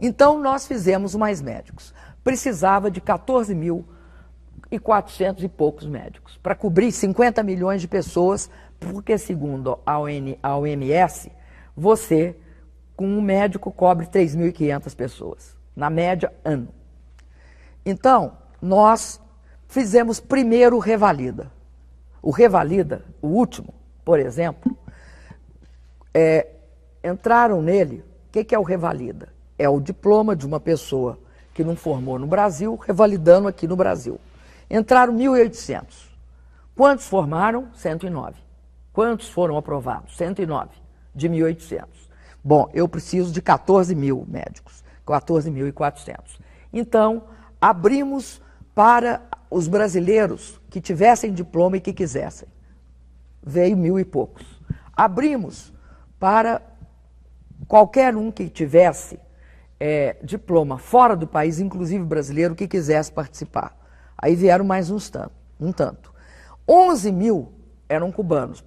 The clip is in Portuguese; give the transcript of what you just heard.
Então nós fizemos Mais Médicos. Precisava de 14 mil e 400 e poucos médicos para cobrir 50 milhões de pessoas, porque segundo a, a OMS, você com um médico cobre 3.500 pessoas, na média ano. Então, nós fizemos primeiro o Revalida. O Revalida, o último, por exemplo, é, entraram nele. O que, que é o Revalida? é o diploma de uma pessoa que não formou no Brasil, revalidando aqui no Brasil. Entraram 1.800. Quantos formaram? 109. Quantos foram aprovados? 109 de 1.800. Bom, eu preciso de 14 mil médicos, 14.400. Então, abrimos para os brasileiros que tivessem diploma e que quisessem. Veio mil e poucos. Abrimos para qualquer um que tivesse é, diploma fora do país, inclusive brasileiro, que quisesse participar. Aí vieram mais uns tanto, um tanto. 11 mil eram cubanos.